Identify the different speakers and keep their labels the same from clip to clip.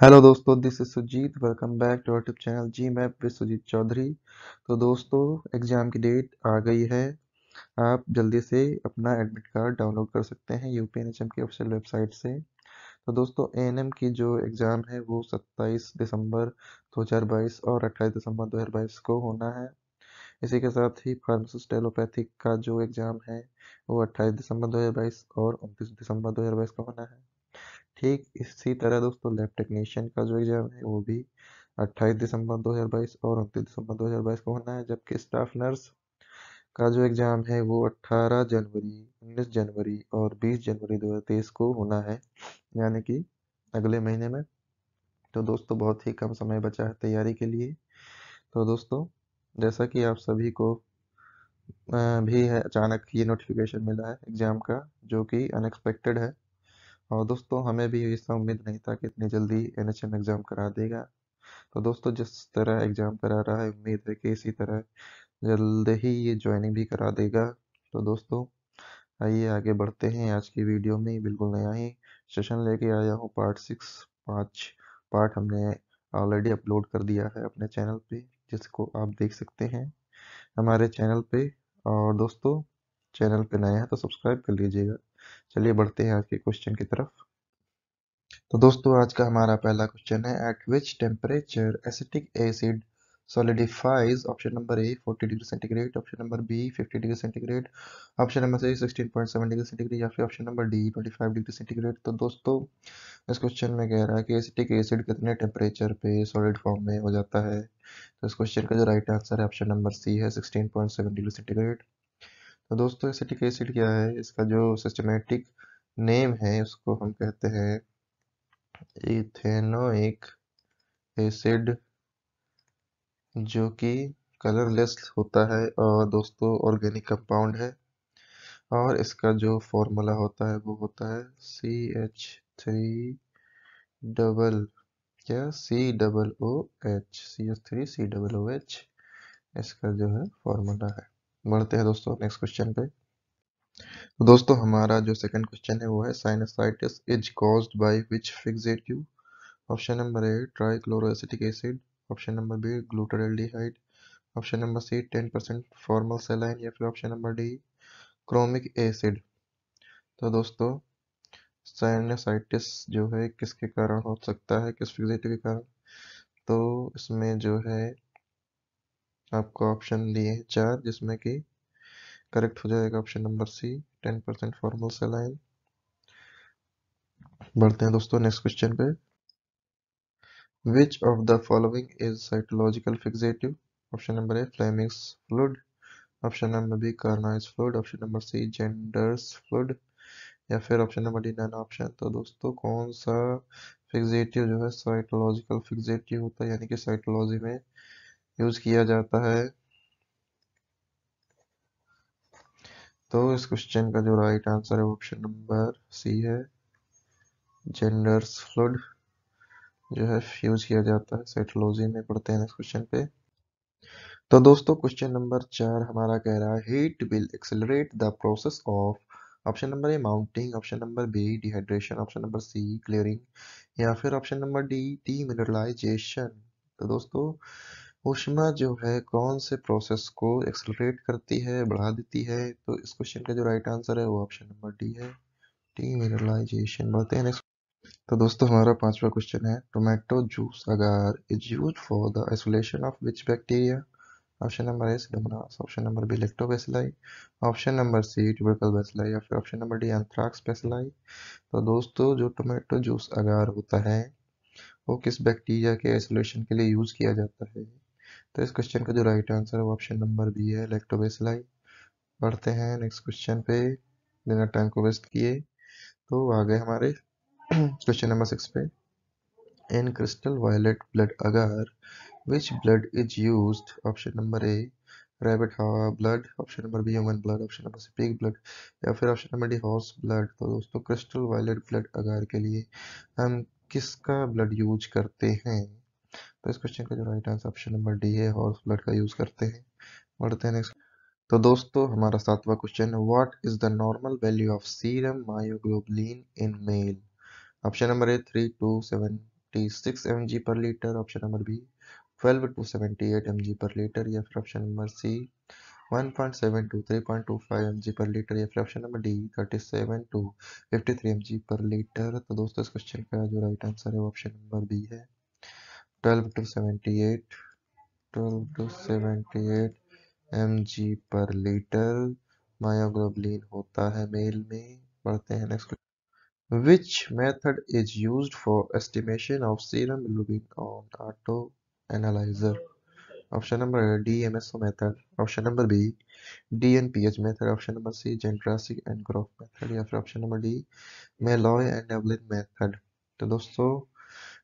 Speaker 1: hello दोस्तों this is Sujeet welcome back to YouTube channel G map with Sujeet Chaudhary तो दोस्तों exam की डेट आ गई है आप जल्दी से अपना एडमिट कार्ड डाउनलोड कर सकते हैं U P N H M की ऑफिशियल वेबसाइट से तो दोस्तों ए एन एम की जो एग्ज़ाम है वो सत्ताईस दिसंबर दो हज़ार बाईस और अट्ठाईस दिसंबर दो हज़ार बाईस को होना है इसी के साथ ही फार्मासिस्ट एलोपैथिक का जो एग्ज़ाम है वो अट्ठाईस दिसंबर दो हज़ार बाईस और उनतीस दिसंबर दो हज़ार बाईस को होना है ठीक इसी तरह दोस्तों लैब टेक्नीशियन का जो एग्ज़ाम है वो भी 28 दिसंबर 2022 और 29 दिसंबर 2022 को होना है जबकि स्टाफ नर्स का जो एग्ज़ाम है वो 18 जनवरी 19 जनवरी और 20 जनवरी 2023 को होना है यानी कि अगले महीने में तो दोस्तों बहुत ही कम समय बचा है तैयारी के लिए तो दोस्तों जैसा कि आप सभी को भी है अचानक ये नोटिफिकेशन मिला है एग्ज़ाम का जो कि अनएक्सपेक्टेड है और दोस्तों हमें भी इसका उम्मीद नहीं था कि इतनी जल्दी एन एग्ज़ाम करा देगा तो दोस्तों जिस तरह एग्ज़ाम करा रहा है उम्मीद है कि इसी तरह जल्द ही ये ज्वाइनिंग भी करा देगा तो दोस्तों आइए आगे बढ़ते हैं आज की वीडियो में बिल्कुल नया ही सेशन लेके आया हूँ पार्ट सिक्स पाँच पार्ट हमने ऑलरेडी अपलोड कर दिया है अपने चैनल पे जिसको आप देख सकते हैं हमारे चैनल पे और दोस्तों चैनल पे नया है तो सब्सक्राइब कर लीजिएगा चलिए बढ़ते हैं आज के क्वेश्चन की तरफ तो दोस्तों आज का हमारा पहला क्वेश्चन है at which temperature acetic acid solidifies option number A 40 degree centigrade option number B 50 degree centigrade option number C 16.7 degree centigrade या फिर option number D 25 degree centigrade तो दोस्तों इस क्वेश्चन में कह रहा है कि एसिटिक एसिड कितने टेम्परेचर पे सॉलिड फॉर्म में हो जाता है तो इस क्वेश्चन का जो राइट आंसर है ऑप्शन नंबर सी है 16.7 डिग्री सेंटीग्रेड तो दोस्तों एसिटिक एसिड क्या है इसका जो सिस्टमेटिक नेम है उसको हम कहते हैं इथेनोइक एसिड जो कि कलरलेस होता है और दोस्तों ऑर्गेनिक कंपाउंड है और इसका जो फॉर्मूला होता है वो होता है सी एच थ्री डबल क्या C double O H C H three C double O H इसका जो है फॉर्मूला है बढ़ते हैं दोस्तों नेक्स्ट क्वेश्चन पे तो दोस्तों हमारा जो सेकंड क्वेश्चन है वो है sinusitis is caused by which fixative option number A trichloroacetic acid option number B glutaraldehyde option number C 10% formal saline या फिर option number D chromic acid तो दोस्तों साइनसाइटिस जो है किसके कारण हो सकता है किस फिक्सेटिव के कारण तो इसमें जो है आपको ऑप्शन दिए हैं चार जिसमें कि करेक्ट हो जाएगा option number C ten percent formal saline बढ़ते हैं दोस्तों नेक्स्ट क्वेश्चन पे which of the following is cytological fixative option number A Flemming's fluid option number B Carnoy's fluid option number C Zenker's fluid या फिर option number D nine option तो दोस्तों कौन सा फिक्सेटिव जो है साइटोलॉजिकल फिक्सेटिव होता है यानी कि साइटोलॉजी में यूज़ किया जाता है तो इस क्वेश्चन का जो राइट आंसर है ऑप्शन नंबर सी है जेंडर्स फ्लूड जो है यूज किया जाता है सेटोलॉजी में पढ़ते हैं इस क्वेश्चन पे तो दोस्तों क्वेश्चन नंबर चार हमारा कह रहा है heat will accelerate the process of option number A mounting option number B dehydration option number C clearing या फिर option number D demineralisation तो दोस्तों ऊष्मा जो है कौन से प्रोसेस को एक्सलरेट करती है बढ़ा देती है तो इस क्वेश्चन का जो राइट आंसर है वो ऑप्शन नंबर डी है डीमिनरलाइजेशन बढ़ते हैं तो दोस्तों हमारा पांचवा क्वेश्चन है tomato juice agar is use for the isolation of which bacteria option number A pseudomonas option number B lactobacilli option number C tubercle bacilli या फिर option number D anthrax bacilli तो दोस्तों जो टोमेटो जूस अगार होता है वो किस बैक्टीरिया के आइसोलेशन के लिए यूज़ किया जाता है तो इस क्वेश्चन का जो राइट आंसर है वो ऑप्शन नंबर बी है लेक्टोबेसिलाई पढ़ते हैं नेक्स्ट क्वेश्चन पे बिना टाइम को वेस्ट किए तो आ गए हमारे क्वेश्चन नंबर सिक्स पे इन crystal violet blood agar which blood is use option number A rabbit blood option number B human blood option number C pig blood या फिर option number D horse blood तो दोस्तों crystal violet blood अगार के लिए हम किसका blood use करते हैं तो इस क्वेश्चन का जो right answer option number D है हॉर्स ब्लड का यूज करते हैं बढ़ते हैं नेक्स्ट तो दोस्तों हमारा सातवां क्वेश्चन है what is the normal value of serum myoglobulin in male option number A three to seventy six M G per litre option number B twelve to seventy eight M G per litre या फिर option number C 1.7 to 3.25 G per litre या फिर option number D 37 to 53 G per litre तो दोस्तों इस question का जो right answer है वो ऑप्शन नंबर बी है 12 to 78 12 to 78 mg per litre myoglobin होता है मेल में पढ़ते हैं next which method is used for estimation of serum globin on auto analyzer option number D M S O method option number B D N P H method option number C Jendrassik and method या फिर option number D Malloy and Evelyn method तो दोस्तों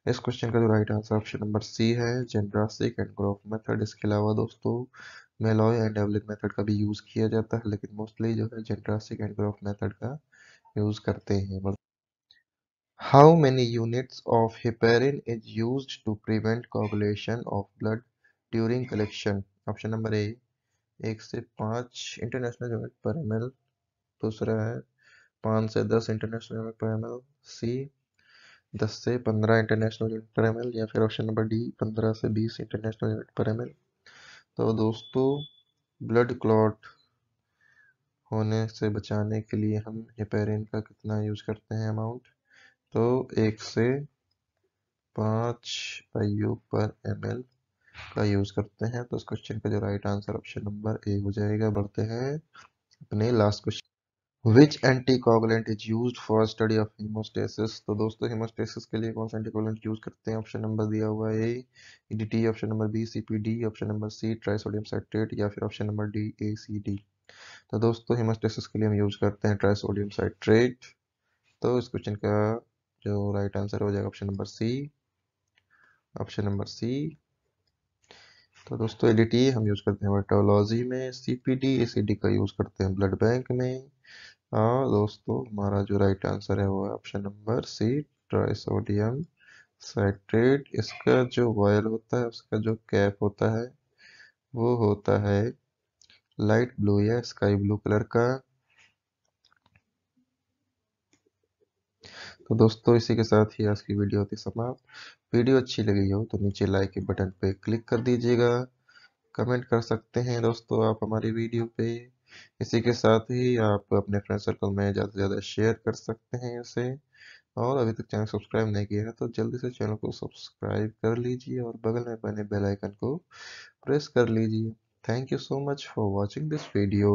Speaker 1: इस question का जो right answer option number C है Jendrassik and Grof method इसके अलावा दोस्तों मेलॉय एंड डेवलिंग मेथड का भी यूज़ किया जाता है लेकिन मोस्टली जो है जेनरासिक एंड ग्रोफ मेथड का यूज़ करते हैं how many units of heparin is use to prevent coagulation of blood during collection option number A एक से पाँच इंटरनेशनल यूनिट पर एम दूसरा है पाँच से दस international unit per M C दस से पंद्रह इंटरनेशनल यूनिट पर एम या फिर ऑप्शन नंबर डी पंद्रह से बीस इंटरनेशनल यूनिट पर एम तो दोस्तों ब्लड क्लॉट होने से बचाने के लिए हम हेपेरिन का कितना यूज़ करते हैं अमाउंट तो एक से पाँच आयु पर एम का यूज़ करते हैं तो इस क्वेश्चन का जो right answer option number A हो जाएगा बढ़ते हैं अपने last question which anti is use for study of haemostasis तो दोस्तों हिमोस्टेसिस के लिए कौन सा एंटी यूज करते हैं ऑप्शन नंबर दिया हुआ है A D T option number B C P D option number C trisodium citrate या फिर option number D A C D तो दोस्तों हिमोस्टेसिस के लिए हम यूज करते हैं ट्राइसोडियम साइट्रेट तो इस क्वेश्चन का जो राइट आंसर हो जाएगा option number C option number C तो दोस्तों एडीटी e हम यूज करते हैं वर्टोलॉजी में सीपीडी एसीडी का यूज करते हैं ब्लड बैंक में हाँ दोस्तों हमारा जो राइट आंसर है वो है option number C trisodium citrate इसका जो वायल होता है उसका जो कैप होता है वो होता है लाइट ब्लू या स्काई ब्लू कलर का तो दोस्तों इसी के साथ ही आज की वीडियो होती समाप्त वीडियो अच्छी लगी हो तो नीचे लाइक के बटन पे क्लिक कर दीजिएगा कमेंट कर सकते हैं दोस्तों आप हमारी वीडियो पे इसी के साथ ही आप अपने फ्रेंड सर्कल में ज़्यादा से ज़्यादा शेयर कर सकते हैं इसे और अभी तक चैनल सब्सक्राइब नहीं किया है तो जल्दी से चैनल को सब्सक्राइब कर लीजिए और बगल में बने बेल आइकन को प्रेस कर लीजिए thank you so much for watching this video